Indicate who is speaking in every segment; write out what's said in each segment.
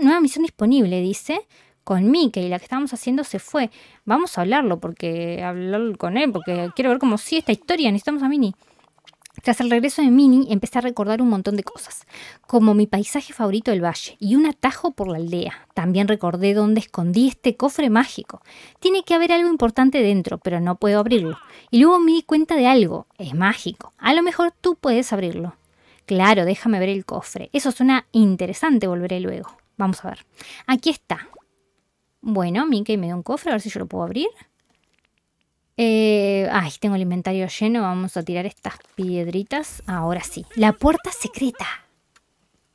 Speaker 1: nueva misión disponible, dice, con Mickey, la que estábamos haciendo se fue. Vamos a hablarlo, porque hablar con él, porque quiero ver cómo si esta historia, necesitamos a Mini. Tras el regreso de Mini, empecé a recordar un montón de cosas, como mi paisaje favorito el valle y un atajo por la aldea. También recordé dónde escondí este cofre mágico. Tiene que haber algo importante dentro, pero no puedo abrirlo. Y luego me di cuenta de algo, es mágico. A lo mejor tú puedes abrirlo. Claro, déjame ver el cofre. Eso suena interesante, volveré luego. Vamos a ver. Aquí está. Bueno, Mickey me dio un cofre, a ver si yo lo puedo abrir. Eh, ay, tengo el inventario lleno. Vamos a tirar estas piedritas. Ahora sí. La puerta secreta.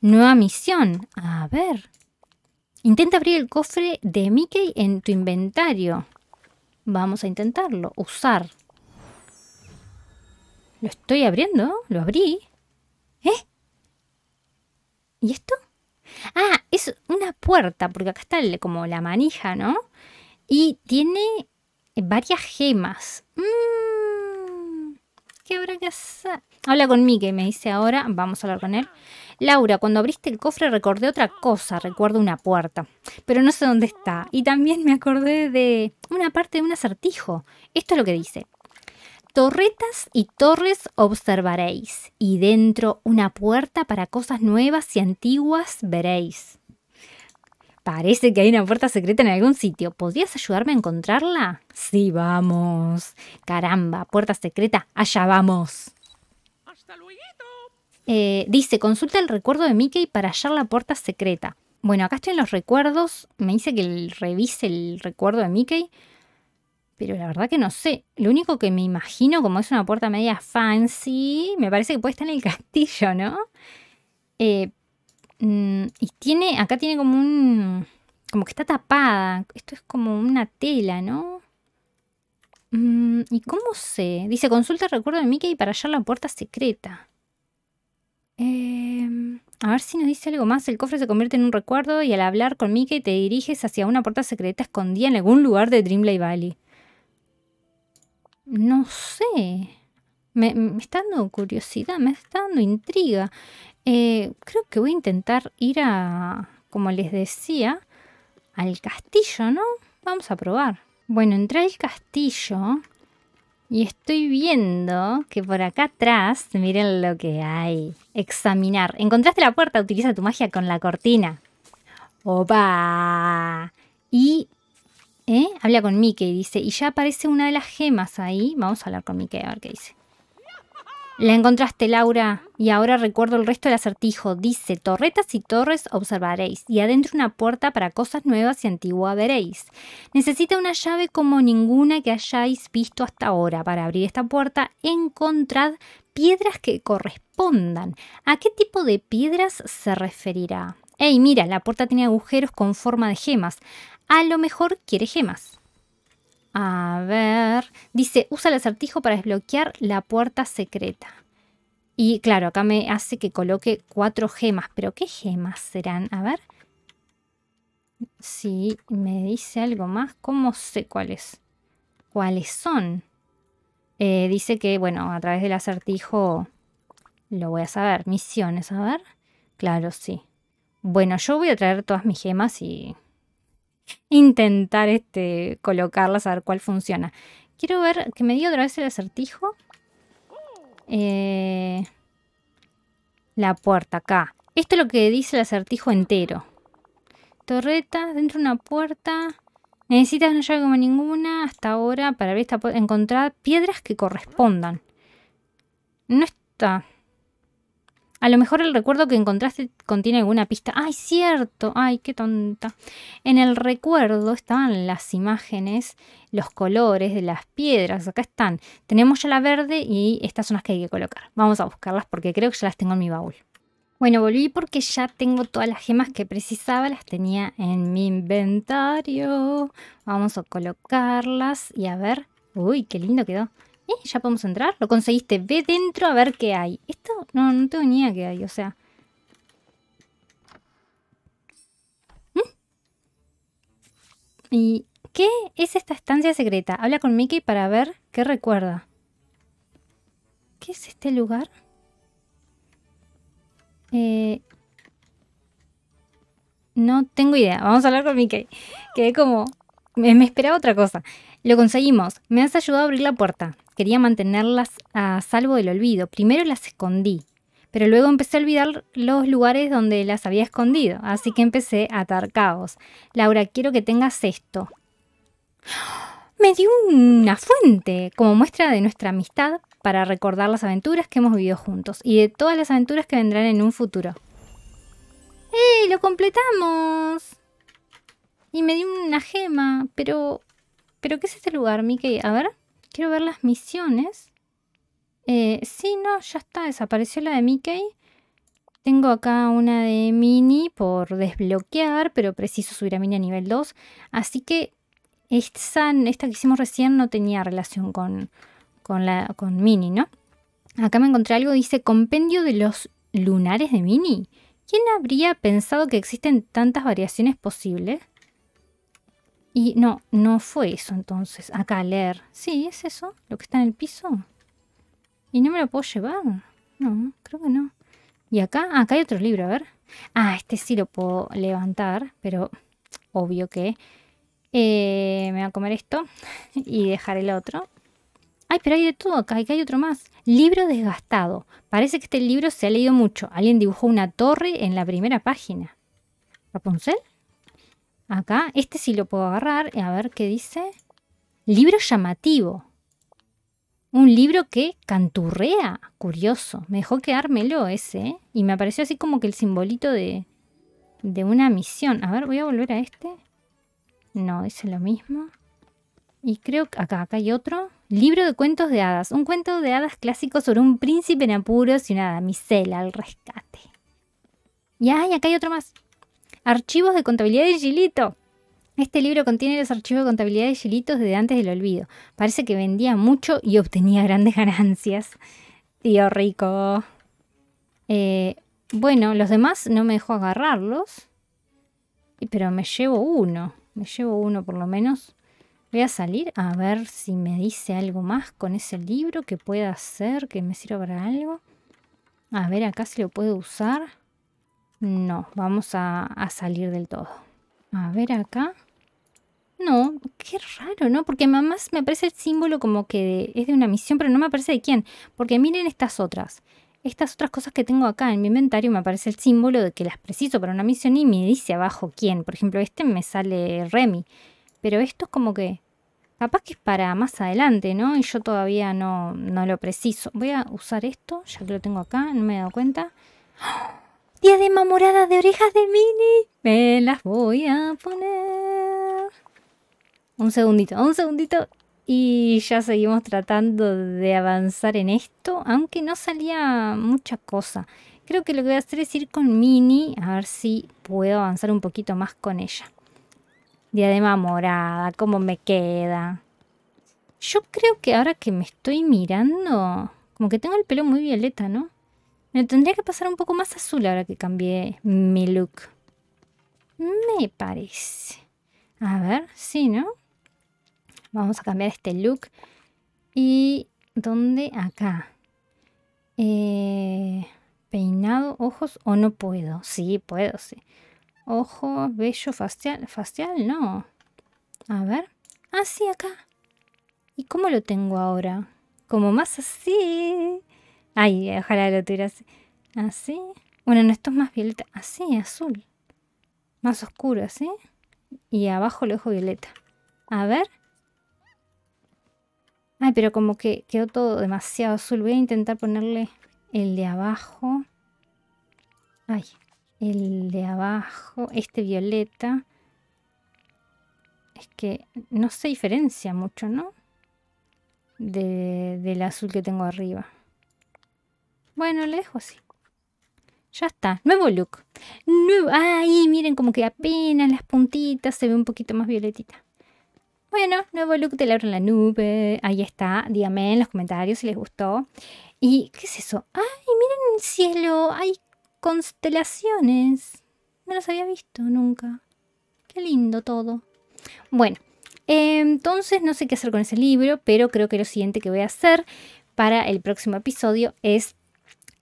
Speaker 1: Nueva misión. A ver. Intenta abrir el cofre de Mickey en tu inventario. Vamos a intentarlo. Usar. ¿Lo estoy abriendo? ¿Lo abrí? ¿Eh? ¿Y esto? es una puerta, porque acá está como la manija, ¿no? Y tiene varias gemas. Mm, ¿Qué habrá que hacer? Habla con Mike, me dice ahora. Vamos a hablar con él. Laura, cuando abriste el cofre recordé otra cosa, recuerdo una puerta, pero no sé dónde está. Y también me acordé de una parte de un acertijo. Esto es lo que dice. Torretas y torres observaréis, y dentro una puerta para cosas nuevas y antiguas veréis. Parece que hay una puerta secreta en algún sitio. ¿Podrías ayudarme a encontrarla? Sí, vamos. Caramba, puerta secreta, allá vamos. Eh, dice, consulta el recuerdo de Mickey para hallar la puerta secreta. Bueno, acá estoy en los recuerdos. Me dice que revise el recuerdo de Mickey. Pero la verdad que no sé. Lo único que me imagino, como es una puerta media fancy, me parece que puede estar en el castillo, ¿no? Eh, Mm, y tiene, acá tiene como un, como que está tapada. Esto es como una tela, ¿no? Mm, ¿Y cómo sé? Dice, consulta el recuerdo de Mickey para hallar la puerta secreta. Em, a ver si nos dice algo más. El cofre se convierte en un recuerdo y al hablar con Mickey te diriges hacia una puerta secreta escondida en algún lugar de Dreamlight Valley. No sé. me, está dando curiosidad, me está dando intriga. Eh, creo que voy a intentar ir a, como les decía, al castillo, ¿no? Vamos a probar. Bueno, entré al castillo y estoy viendo que por acá atrás, miren lo que hay. Examinar. Encontraste la puerta, utiliza tu magia con la cortina. ¡Opa! Y ¿eh? habla con Mickey, dice, y ya aparece una de las gemas ahí. Vamos a hablar con Mickey a ver qué dice. La encontraste, Laura, y ahora recuerdo el resto del acertijo. Dice, torretas y torres observaréis, y adentro una puerta para cosas nuevas y antiguas veréis. Necesita una llave como ninguna que hayáis visto hasta ahora. Para abrir esta puerta, encontrad piedras que correspondan. ¿A qué tipo de piedras se referirá? Ey, mira, la puerta tiene agujeros con forma de gemas. A lo mejor quiere gemas. A ver. Dice, usa el acertijo para desbloquear la puerta secreta. Y claro, acá me hace que coloque cuatro gemas. ¿Pero qué gemas serán? A ver. Si me dice algo más, ¿cómo sé cuáles? ¿Cuáles son? Eh, dice que, bueno, a través del acertijo lo voy a saber. Misiones, a ver. Claro, sí. Bueno, yo voy a traer todas mis gemas y intentar este, colocarlas, a ver cuál funciona. Quiero ver que me diga otra vez el acertijo. Eh, la puerta acá. Esto es lo que dice el acertijo entero. Torreta dentro de una puerta. Necesitas no llave como ninguna hasta ahora para ver esta encontrar piedras que correspondan. No está. A lo mejor el recuerdo que encontraste contiene alguna pista. ¡Ay, cierto! ¡Ay, qué tonta! En el recuerdo estaban las imágenes, los colores de las piedras. Acá están. Tenemos ya la verde y estas son las que hay que colocar. Vamos a buscarlas porque creo que ya las tengo en mi baúl. Bueno, volví porque ya tengo todas las gemas que precisaba, las tenía en mi inventario. Vamos a colocarlas y a ver. Uy, qué lindo quedó. Eh, ¿Ya podemos entrar? ¿Lo conseguiste? Ve dentro a ver qué hay. Esto no, no que hay, o sea. ¿Mm? ¿Y qué es esta estancia secreta? Habla con Mickey para ver qué recuerda. ¿Qué es este lugar? Eh, no tengo idea. Vamos a hablar con Mickey. Quedé como me, esperaba otra cosa. Lo conseguimos. Me has ayudado a abrir la puerta. Quería mantenerlas a salvo del olvido. Primero las escondí, pero luego empecé a olvidar los lugares donde las había escondido, así que empecé a atar caos. Laura, quiero que tengas esto. Me dio una fuente como muestra de nuestra amistad para recordar las aventuras que hemos vivido juntos y de todas las aventuras que vendrán en un futuro. ¡Eh! ¡Lo completamos! Y me dio una gema, pero... ¿Pero qué es este lugar, Mickey? A ver, quiero ver las misiones. Eh, sí, no, ya está, desapareció la de Mickey. Tengo acá una de Mini por desbloquear, pero preciso subir a Mini a nivel 2. Así que esta, esta que hicimos recién no tenía relación con, con, la, con Mini, ¿no? Acá me encontré algo, dice compendio de los lunares de Mini. ¿Quién habría pensado que existen tantas variaciones posibles? Y no, no fue eso entonces, acá leer. Sí, es eso, lo que está en el piso. Y no me lo puedo llevar. No, creo que no. Y acá, acá hay otro libro, a ver. Ah, este sí lo puedo levantar, pero obvio que eh, me va a comer esto y dejar el otro. Ay, pero hay de todo acá, acá hay otro más. Libro desgastado. Parece que este libro se ha leído mucho. Alguien dibujó una torre en la primera página. ¿Rapunzel? Acá, este sí lo puedo agarrar. A ver qué dice. Libro llamativo. Un libro que canturrea. Curioso. Me dejó quedármelo ese. ¿eh? Y me apareció así como que el simbolito de, de una misión. A ver, voy a volver a este. No, dice lo mismo. Y creo que acá, acá hay otro. Libro de cuentos de hadas. Un cuento de hadas clásico sobre un príncipe en apuros y una damisela al rescate. Y acá hay otro más. Archivos de contabilidad de Gilito. Este libro contiene los archivos de contabilidad de Gilitos desde antes del olvido. Parece que vendía mucho y obtenía grandes ganancias. Tío rico. Eh, bueno, los demás no me dejó agarrarlos. Pero me llevo uno. Me llevo uno por lo menos. Voy a salir a ver si me dice algo más con ese libro que pueda hacer, que me sirva para algo. A ver acá si lo puedo usar. No, vamos a, salir del todo. A ver acá. No, qué raro, ¿no? Porque mamás me aparece el símbolo como que es de una misión, pero no me aparece de quién. Porque miren estas otras. Estas otras cosas que tengo acá en mi inventario me aparece el símbolo de que las preciso para una misión y me dice abajo quién. Por ejemplo, este me sale Remy. Pero esto es como que... Capaz que es para más adelante, ¿no? Y yo todavía no, no lo preciso. Voy a usar esto, ya que lo tengo acá, no me he dado cuenta. ¡Ah! diadema morada de orejas de mini. Me las voy a poner. Un segundito, un segundito. Y ya seguimos tratando de avanzar en esto, aunque no salía mucha cosa. Creo que lo que voy a hacer es ir con Mini, a ver si puedo avanzar un poquito más con ella. Diadema morada, ¿cómo me queda? Yo creo que ahora que me estoy mirando, como que tengo el pelo muy violeta, ¿no? Me tendría que pasar un poco más azul ahora que cambié mi look. Me parece. A ver, sí, ¿no? Vamos a cambiar este look. ¿Y dónde? Acá. Eh, peinado, ojos o no puedo. Sí, puedo, sí. Ojo, bello facial. Facial, no. A ver. Ah, sí, acá. ¿Y cómo lo tengo ahora? Como más así. Ay, ojalá lo tuviera así. Bueno, no, esto es más violeta. Así, azul. Más oscuro, así. Y abajo lo dejo violeta. A ver. Ay, pero como que quedó todo demasiado azul. Voy a intentar ponerle el de abajo. Ay, el de abajo. Este violeta. Es que no se diferencia mucho, ¿no? del azul que tengo arriba. Bueno, le dejo así. Ya está, nuevo look. Nuevo, ay, miren como que apenas las puntitas se ve un poquito más violetita. Bueno, nuevo look de Laura en la nube. Ahí está, díganme en los comentarios si les gustó. ¿Y qué es eso? Ay, miren el cielo, hay constelaciones. No las había visto nunca. Qué lindo todo. Bueno, entonces no sé qué hacer con ese libro, pero creo que lo siguiente que voy a hacer para el próximo episodio es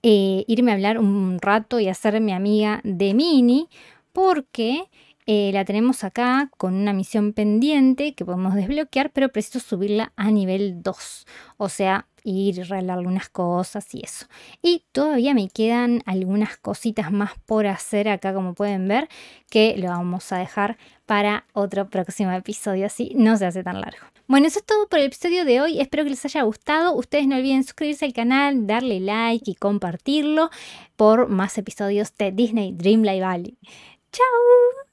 Speaker 1: eh, irme a hablar un rato y hacerme amiga de Mini, porque eh, la tenemos acá con una misión pendiente que podemos desbloquear, pero preciso subirla a nivel 2. O sea, ir a arreglar algunas cosas y eso. Y todavía me quedan algunas cositas más por hacer acá, como pueden ver, que lo vamos a dejar para otro próximo episodio, así no se hace tan largo. Bueno, eso es todo por el episodio de hoy. Espero que les haya gustado. Ustedes no olviden suscribirse al canal, darle like y compartirlo por más episodios de Disney Dream Live Valley. ¡Chao!